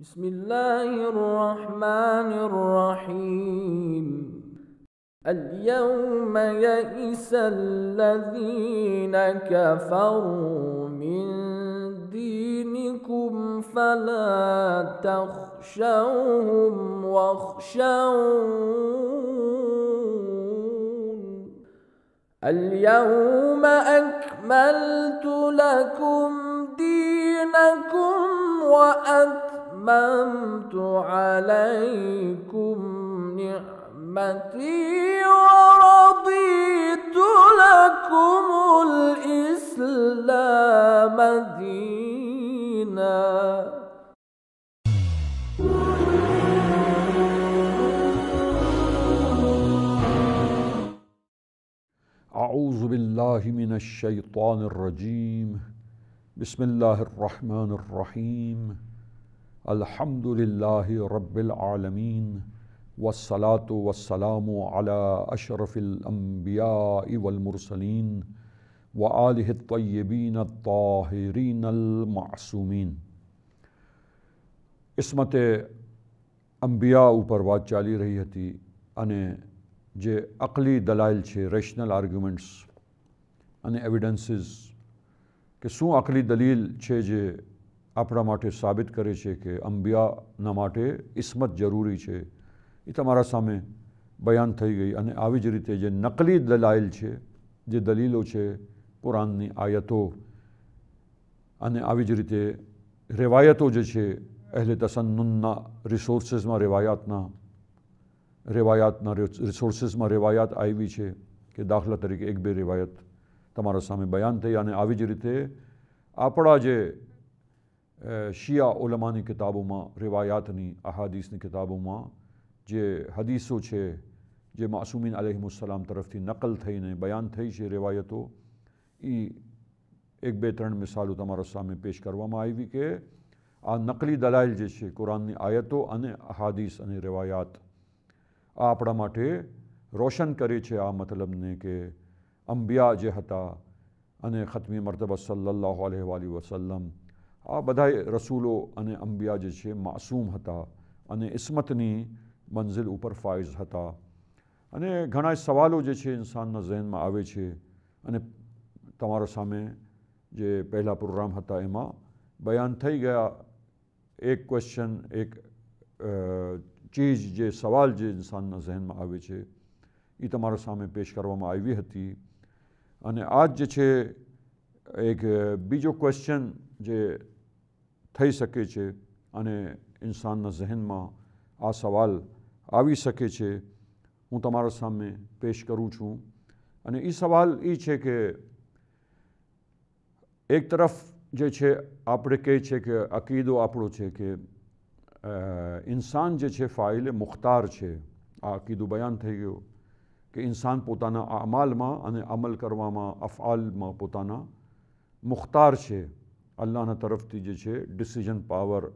بسم الله الرحمن الرحيم اليوم يئس الذين كفروا من دينكم فلا تخشوهم واخشون اليوم أكملت لكم دينكم وأكملت أتممت عليكم نعمتي ورضيت لكم الإسلام دينا أعوذ بالله من الشيطان الرجيم بسم الله الرحمن الرحيم الحمد للہ رب العالمین والصلاة والسلام على اشرف الانبیاء والمرسلین وآلہ الطیبین الطاہرین المعصومین مت انبیاء اوپر بات چالی رہی تھی انے جے اکلی دلائل چھے ریشنل آرگنٹس انے ایویڈنسز کہ شو اقلی دلیل چھے جے આપણા માટે સાબિત કરે છે કે અંબિયાના માટે ઇસ્મત જરૂરી છે એ તમારા સામે બયાન થઈ ગઈ અને આવી જ રીતે જે નકલી દલાઇલ છે જે દલીલો છે કુરાનની આયતો અને આવી જ રીતે રેવાયતો જે છે અહેલે તસન્નુનના રિસોર્સીસમાં રેવાયાતના રેવાયાતના રિસોર્સીસમાં રેવાયાત આવી છે કે દાખલા તરીકે એક બે રિવાયત તમારા સામે બયાન થઈ અને આવી જ રીતે આપણા જે شیعہ علماء شیعلما کتابوں ماں روایات رویاتنی احادیث کتابوں ماں جے حدیثوں چھے جے معصومین علیہ السلام طرف تھی نقل تھے انہیں بیان تھے ہے رویتوں یہ ایک بہترین مثال ہوتا ہمارا سامنے پیش کروا ماں آئی بھی کہ آ نقلی دلائل جے چھے قرآن کی آیتوں احادیس رویات ماتے روشن کرے چھے آ مطلب نے کہ انبیاء امبیا انہیں ختمی مرتبہ صلی اللہ علیہ وآلہ وسلم આ બધાય રસૂલો અને અંબિયા જે છે માસૂમ હતા અને ઇસ્મતની મંઝિલ ઉપર ફાઇઝ હતા અને ઘણા સવાલો જે છે ઇન્સાનના ઝહેનમાં આવે છે અને તમારો સામે જે પહેલાં પ્રોગ્રામ હતા એમાં બયાન થઈ ગયા એક ક્વેશ્ચન એક ચીજ જે સવાલ જે ઇન્સાનના ઝહેનમાં આવે છે એ તમારો સામે પેશ કરવામાં આવી હતી અને આજ જે છે એક બીજો ક્વેશ્ચન જે થઈ શકે છે અને ઇન્સાનના ઝહેનમાં આ સવાલ આવી શકે છે હું તમારા સામે પેશ કરું છું અને એ સવાલ એ છે કે એક તરફ જે છે આપણે કહે છે કે અકીદો આપણો છે કે ઇન્સાન જે છે ફાઇલ મુખ્તાર છે આ અકીદું બયાન થઈ ગયું કે ઇન્સાન પોતાના અમાલમાં અને અમલ કરવામાં અફઆલમાં પોતાના મુખ્તાર છે અલ્લાહના તરફથી જે છે ડિસિઝન પાવર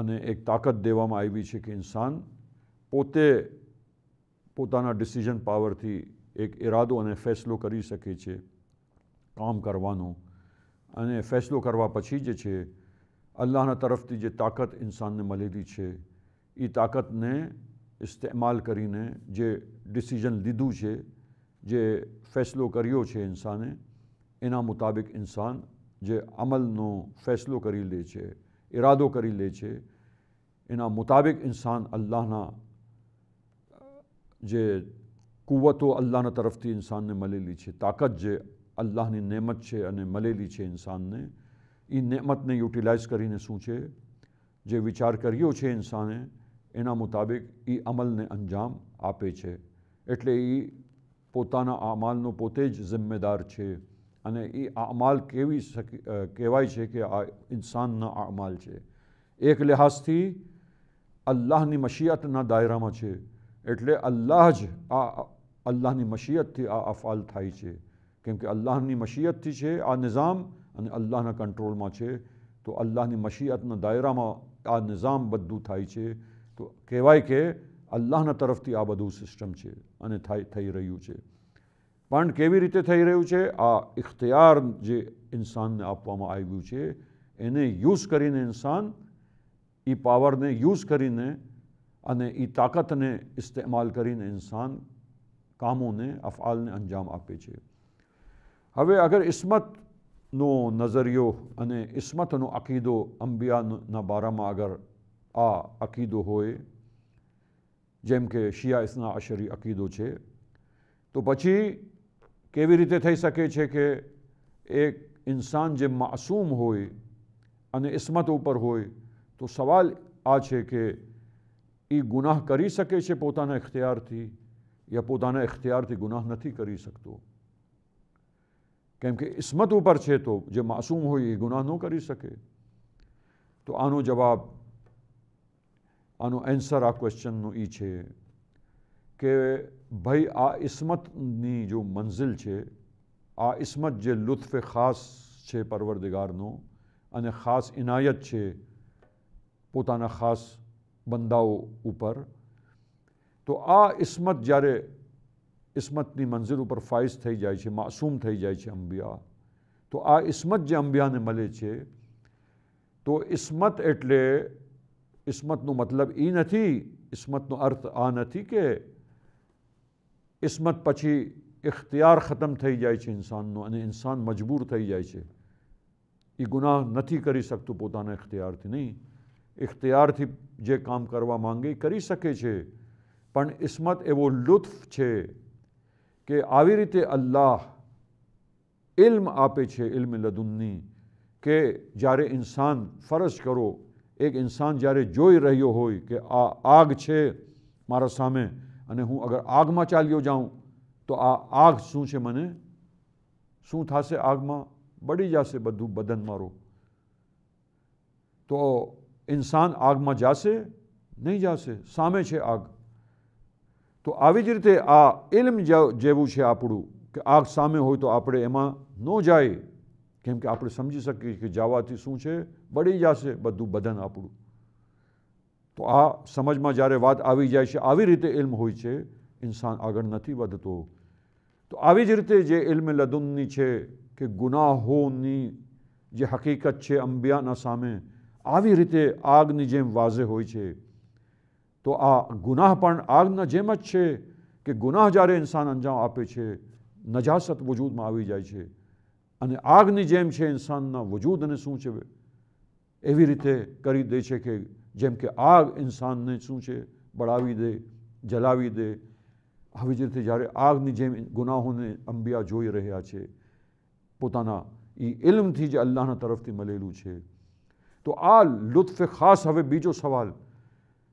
અને એક તાકાત દેવામાં આવી છે કે ઇન્સાન પોતે પોતાના ડિસિઝન પાવરથી એક ઇરાદો અને ફેસલો કરી શકે છે કામ કરવાનો અને ફેસલો કરવા પછી જે છે અલ્લાહના તરફથી જે તાકાત ઇન્સાનને મળેલી છે એ તાકાતને ઇસ્તેમાલ કરીને જે ડિસિઝન લીધું છે જે ફેસલો કર્યો છે ઇન્સાને એના મુતાબિક ઇન્સાન امل فیصلو کری لے چیردوں کرتاب انسان اللہ قوتوں اللہ طرف تھی انسان نے ملے طاقت جو اللہ ہے ملے انسان نے یہ نعمت نے یوٹیلائز کروچے کرو ہے انسان یہاں مطابق یہ امل نے انجام آٹھ یہ پوتال پوتے جار અને એ અમાલ કેવી કહેવાય છે કે આ ઇન્સાનના અમાલ છે એક લિહાઝથી અલ્લાહની મશીયતના દાયરામાં છે એટલે અલ્લાહ જ આ અલ્લાહની મશીયતથી આ અફાલ થાય છે કેમ કે અલ્લાહની મશીયતથી છે આ નિઝામ અને અલ્લાહના કંટ્રોલમાં છે તો અલ્લાહની મશીયતના દાયરામાં આ નિઝામ બધું થાય છે તો કહેવાય કે અલ્લાહના તરફથી આ બધું સિસ્ટમ છે અને થઈ રહ્યું છે پنڈ کی تھی رہے آ اختیار جو ہے یوز کر پاور نے یوز کرنے یہ طاقت نے استعمال کرسان کاموں نے افعال نے اجام آے ہاں اگر عسمت نظریہ عسمت نقید امبیاں بارہ میں اگر آ عقید ہوئے جم کے شیئسنا اشری عقید ہے تو پچھ کیے کہ ایک انسان جو معصوم ہوئے عسمت پر ہوئے تو سوال آ رہے گی سکے پتا اختیار یا پوتا اختیار گنا سکت کیمکہ انسمت پر تو معصوم ہوئی یہ گنا نہ کرے تو آ جب آنسر آشن کہ بھائی آئسمت نی جو منزل چھے آئسمت جے لطف خاص ہے پرور داروں خاص انعیت چھے پوتانا خاص بنداؤ اوپر تو آئسمت جارے اسمت نی منزل اوپر فائز تھے جائے چھے معصوم تھے جائے چھے انبیاء تو آئسمت جے انبیاء نے ملے چھے تو اسمت اٹلے اسمت نو مطلب ای یہ اسمت نو ارتھ آ نہیں کہ پچھی اختیار ختم تھے جائے چھے انسان نو انہیں یعنی انسان مجبور تھے جائے چھے یہ گناہ گاہ نہیں کر سکت پتا اختیار تھی نہیں اختیار تھی جے کام کروا مانگے کری سکے چھے پن اسمت اے وہ لطف چھے کہ آویرت اللہ علم آپے چھے علم لدنی کہ جارے انسان فرض کرو ایک انسان جارے جوئی رہیو ہوئی کہ آگ چھے مارا سام અને હું અગર આગમાં ચાલ્યો જાઉં તો આ આગ શું છે મને શું થશે આગમાં બળી જશે બધું બદન મારું તો ઇન્સાન આગમાં જશે નહીં જશે સામે છે આગ તો આવી જ રીતે આ ઇલ્મ જેવું છે આપણું કે આગ સામે હોય તો આપણે એમાં ન જાય કેમ કે આપણે સમજી શકીએ કે જવાથી શું છે બળી જશે બધું બદન આપણું તો આ સમજમાં જ્યારે વાત આવી જાય છે આવી રીતે ઇલ્મ હોય છે ઇન્સાન આગળ નથી વધતો તો આવી જ રીતે જે ઇલ્મ લદુનની છે કે ગુનાહોની જે હકીકત છે અંબિયાના સામે આવી રીતે આગની જેમ વાઝે હોય છે તો આ ગુનાહ પણ આગના જેમ જ છે કે ગુનાહ જ્યારે ઇન્સાન અંજામ આપે છે નજાસત વજૂદમાં આવી જાય છે અને આગની જેમ છે ઇન્સાનના વજૂદને શું છે એવી રીતે કરી દે છે કે جیمکہ آگ انسان نے شو ہے بڑا بھی دے جلوی دے ہوں جائے آگ نے جی گونا امبیا جوئی رہے امت تھی جو اللہ طرف تھی ملے تو آ لطف خاص ہر بال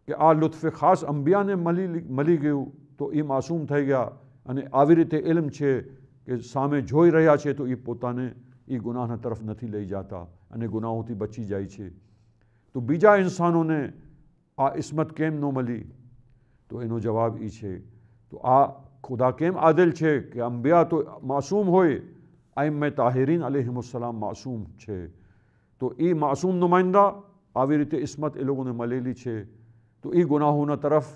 کہ آ لطف خاص امبیا نے ملی گسوم تھے گیا یعنی ریتے علم ہے کہ سامنے جو ہے تو یہ پوتا نے یہ گونا ترف نہیں لے جاتا یعنی گنا بچی جائے تو بیجا انسانوں نے آ آسمت کیم نو ملی تو انہوں جواب ای چھے تو آ خدا کیم عادل چھے کہ انبیاء تو معصوم ہوئے آئی میں تاہرین السلام معصوم چھے تو ای معصوم نمائندہ آئی ریتے لی چھے تو ای یہ گنا ترف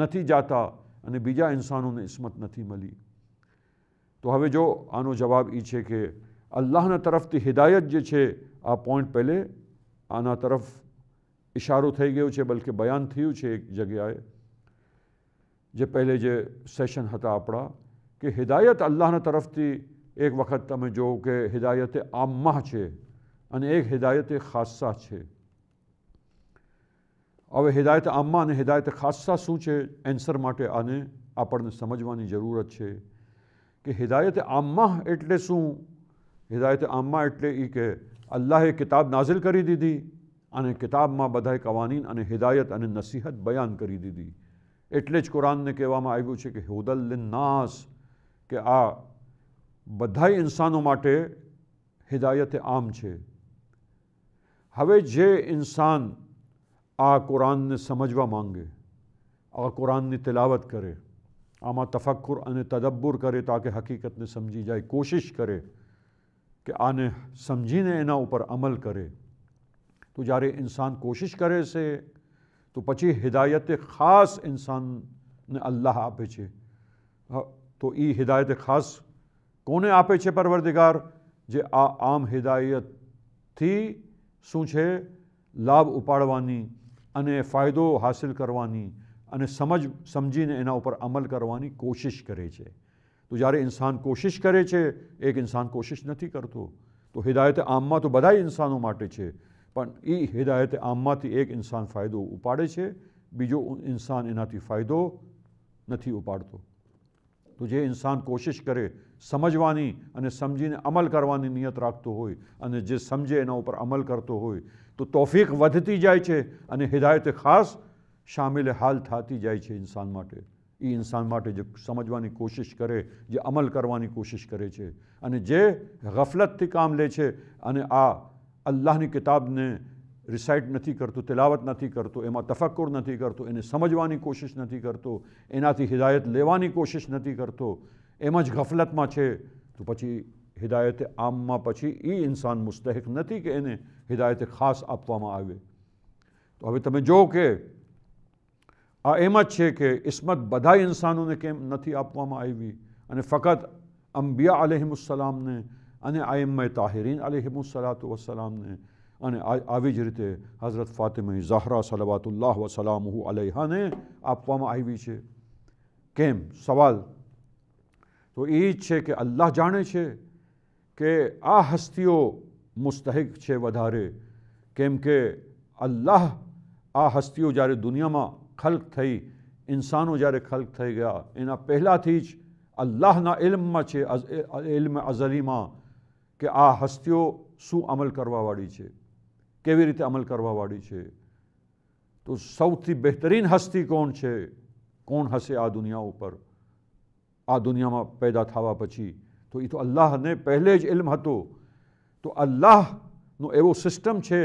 نہیں جاتا یعنی بیجا انسانوں نے کسمت نہیں ملی تو ہوئے جو آنو جواب ای چھے کہ اللہ نہ طرف تھی ہدایت جے چھے آپ پوائنٹ پہلے آنا تھے گئے تھوں بلکہ بیان تھے ایک جگہ جی پہلے جے سیشن کہ ہدایت اللہ تھی ایک وقت تم جو کہ ہدایت آم چھے ان یعنی ایک ہدایت چھے اور ہدایت نے ہدایت انسر ماتے آنے اپنے سمجھوانی ضرورت چھے کہ ہدایت آم ماہ ہایت اٹلے ہی کہ اللہ کتاب نازل کری دی دی انہیں کتاب ما بدھا قوانین انہیں ہدایت انہیں نصیحت بیان کری دی دی اٹلیچ قرآن نے کہوا آئیو چھے کہ ہُولیس کہ آ بدھا انسانوں ماتے ہدایت عام چھے ہوئے جے انسان آ قرآن نے سمجھوا مانگے آ قرآن نے تلاوت کرے آما تفکر انہیں تدبر کرے تاکہ حقیقت نے سمجھی جائے کوشش کرے کہ آنے سمجھی عمل کرے تو جارے انسان کوشش کرے سے تو پچی ہدایت خاص انسان نے اللہ آپے چھے تو ای ہدایت خاص کونے آپے چھے پروردگار جے آم ہدایت تھی شو ہے لاپ اپاڑا فائدہ ہاسل کرو سمجھینے اینا اوپر عمل کروانی کوشش کرے چھے تو جارے انسان کوشش کرے چھے ایک انسان کوشش نہیں کرتو تو ہدایت آم میں تو بڑا انسانوں ہدایت عامہ تھی ایک انسان فائدو اپاڑے چھے بھی فائدہ اباڑے بجوسان یہاں فائدہ نہیں اپاڑتو تو جے انسان کوشش کرے سمجھوانی انہیں سمجھیں عمل کروانی نیت راکتو ہوئی انہیں جے سمجھے انہوں پر عمل کرتو ہوئی تو توفیق ودھتی جائے چھے انہیں ہدایت خاص شامل حال تھاتی جائے چھے انسان مٹ یہ انسان مٹ جو سمجھنے کوشش کرے جی امل کرش کرے جی غفلت کا کام لے جائے آہتاب نے ریسائٹ نہیں کرت تلاوت نہیں کرت یہاں تفکور نہیں کرت یہ سمجھونی کوشش نہیں کرت یہاں ہدایت لے کوشش نہیں کرت یہ غفلت میں ہے تو پچھلے ہدایت آم میں پچھلے یہ انسان مستحق نہیں کہ ادایتے خاص آپ تو ہاں تم جو کہ آ چھے کہ اسمت بدائی انسانوں نے کہم نہیں آئی اِن فقط انبیاء علیہ السلام نے یعنی آئم میں تاہرین علیہ السلاۃ یعنی آوی نے جی حضرت فاطمہ زہرہ صلوات اللہ وسلام علیہ نے آم سوال تو یہ چھے کہ اللہ جانے کہ آستیوں مستحق ودھارے وہ کہ اللہ آ ہستیوں جاری دنیا ماں خلق تھئی انسانو جارے خلق تھئی گیا انہا پہلا اللہ نا علم ما چھے علم عزلی ما کہ ہستیو سو عمل کروا واری چھے کیوی ریتے عمل کروا واری چھے تو سو تھی بہترین ہستی کون چھے کون ہسے آ دنیا اوپر آ دنیا ما پیدا تھا یہ تو اللہ نے پہلے جی علم ہتو تو اللہ نو ایو سسٹم چھے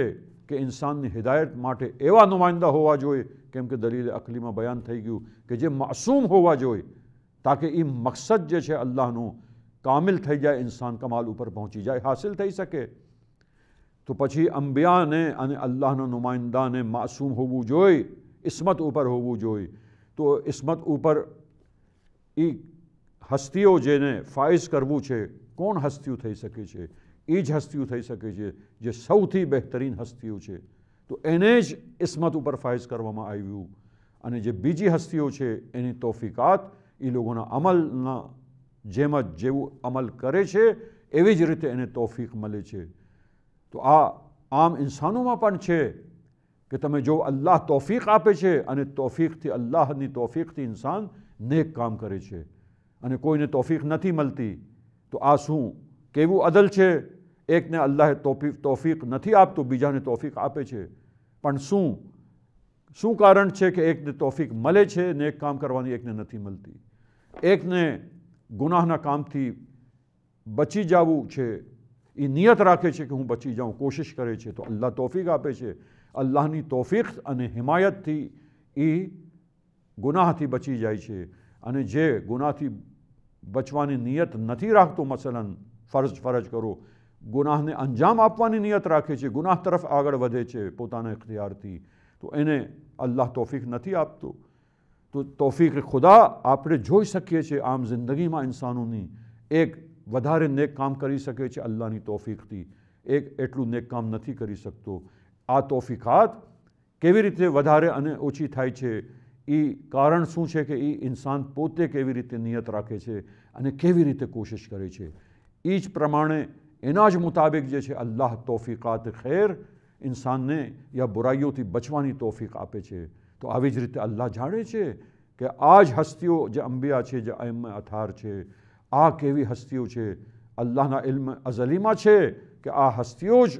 کہ انسان نے ہدایت ماتے ایوہ نمائندہ ہوا جوئے کے دلیل اخلی میں بیان گیو کہ جے تھائی گسوم ہوئے تاکہ یہ مقصد جے چھے اللہ نو کامل تھائی جائے انسان کمل اوپر پہنچی جائے ہاسل کرئی سکے تو پچھی انبیاء نے انہیں اللہ نو نمائندہ نے معصوم ہوئی انسمت پر ہوئی تو اسمت اوپر یسمت ہستیوں جے نے فائز کرو چھے کون ہستیوں تھی سکے چھے یہ جستیوں تھی سکے چھے جے سو تھی بہترین ہستیوں چھے તો એને જ ઇસ્મત ઉપર ફાઇઝ કરવામાં આવ્યું અને જે બીજી હસ્તીઓ છે એની તોફિકાત એ લોકોના અમલના જેમ જ જેવું અમલ કરે છે એવી જ રીતે એને તોફીક મળે છે તો આ આમ ઇન્સાનોમાં પણ છે કે તમે જો અલ્લાહ તોફીક આપે છે અને તોફીકથી અલ્લાહની તોફીકથી ઇન્સાન નેક કામ કરે છે અને કોઈને તોફીક નથી મળતી તો આ શું કેવું અદલ છે એકને અલ્લાહે તોફીક તોફીક નથી આપતું બીજાને તોફીક આપે છે ایک نے توفیق ملے ایک کام کرنے ایک ملتی ایک نے گنا کام کی بچی جاؤں یہ نیت رکھے کہ ہوں بچی جاؤں کوشش کرے تو اللہ توفیق آپ سے اللہ توفیق انت گاہ بچی جائے گاہ بچوں نے نیت نہیں رکھتے مسلم فرج فرج کرو گنا نے انجام آیت رکھے گنا طرف آگ بے چیت اختیار تھی تو الاح توفیق نہیں آت توفیق خدا آپ جئی سکے آم زندگی میں اشانوں نے ایک ودار نیک کام کر سکے اللہفیق ایک ایٹل نیک کام نہیں کر سکت آ توفیقات کی ودے اچھی تھائے ہے یہ کارن شو ہے کہ یہ اسان پوتے کے نیت رکھے کی کوشش کرے پر اناج مطابق جے چھے اللہ توفیقات خیر انسان نے یا برائیوں تھی بچوانی توفیق آپے چھے تو آوی جی اللہ جانے کہ آج ہستیوں جے انبیاء چھے جے ایم اتھار چھے آ کے ہستیوں چھے اللہ نا علم ازلیمہ چھے کہ آ ہستیوں آستیوںج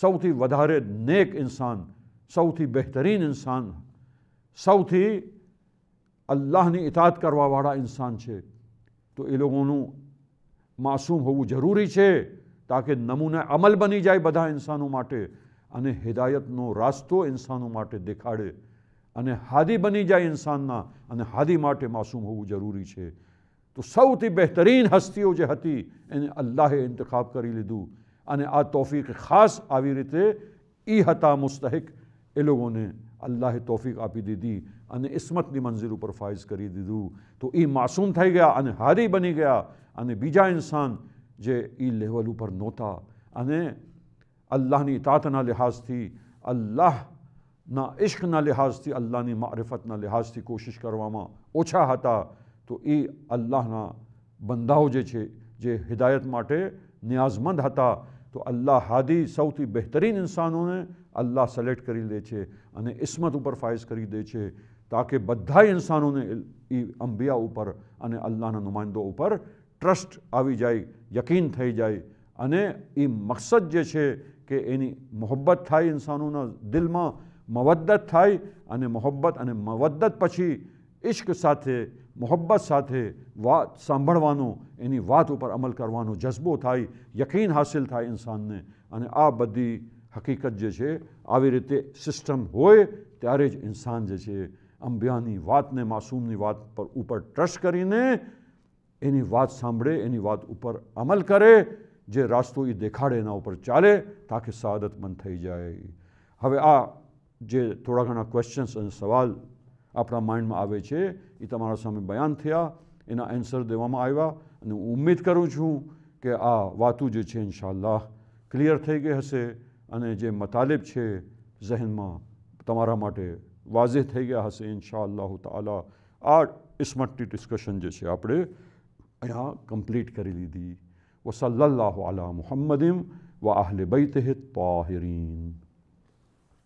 سو تھی ودھارے نیک انسان سو تھی بہترین انسان سو تھی اللہ نے اطاعت کروا وارا انسان چھے تو یہ لوگوں نے માસૂમ હોવું જરૂરી છે તાકે નમૂના અમલ બની જાય બધા ઇન્સાનો માટે અને હિદાયતનો રાસ્તો ઇન્સાનો માટે દેખાડે અને હાદી બની જાય ઇન્સાનના અને હાદી માટે માસૂમ હોવું જરૂરી છે તો સૌથી બહેતરીન હસ્તીઓ જે હતી એને અલ્લાહે ઇંતખાબ કરી લીધું અને આ તોફીક ખાસ આવી રીતે એ હતા મુસ્તહેક એ લોકોને اللہ توفیق آپی دی دی انہیں اسمت نی منزل اوپر فائز کری دی دو تو ای معصوم تھائی گیا انہیں ہاری بنی گیا انہیں بیجا انسان جے ای لیول اوپر نوتا انہیں اللہ نی اطاعت نہ لحاظ تھی اللہ نہ عشق نہ لحاظ تھی اللہ نی معرفت نہ لحاظ تھی کوشش کرواما اوچھا ہتا تو ای اللہ نہ بندہ ہو جے چھے جے ہدایت ماتے نیازمند ہتا تو اللہ حادی سوتی بہترین انسانوں نے اللہ سلیٹ کری دے چھے انہیں اسمت اوپر فائز کری دے چھے تاکہ بدھائی انسانوں نے انبیاء اوپر انہیں اللہ نے نمائندوں اوپر ٹرسٹ آوی جائی یقین تھائی جائی انہیں یہ مقصد جے چھے کہ انہیں محبت تھائی انسانوں نے دل ماں مودت تھائی انہیں محبت انہیں مودت پچھی پچھس سات محبت وات یعنی اوپر عمل کروانو جذبو تھائی یقین حاصل تھائی انسان نے یعنی آپ بدی حقیقت آوی ہے سسٹم ہوئے انسان جے چھے انبیانی وات نے نی وات پر اوپر ٹرسٹ کریں یہ وات اوپر عمل کرے جی راستوں دیکھاڑے یہاں اوپر چالے تاکہ سعادت من تھائی جائے آ جے تھوڑا گا کوشچنس یعنی سوال اپنا مائنڈ میں آئے یہ سامنے بیان تھیا اینسر دےمیاں امید کروں چھ کہ آتوں جو ہے ان شاء اللہ کلیئر تھائی گئی حسن جی مطالب ہے ذہن میں تمہارا واضح تئی گیا ہس ان شاء اللہ تعالیٰ آ اسمٹی ڈسکشن جو ہے اپنے امپلیٹ کر لی و صلاح آلہ محمدیم و آہل بئی تہت طاہرین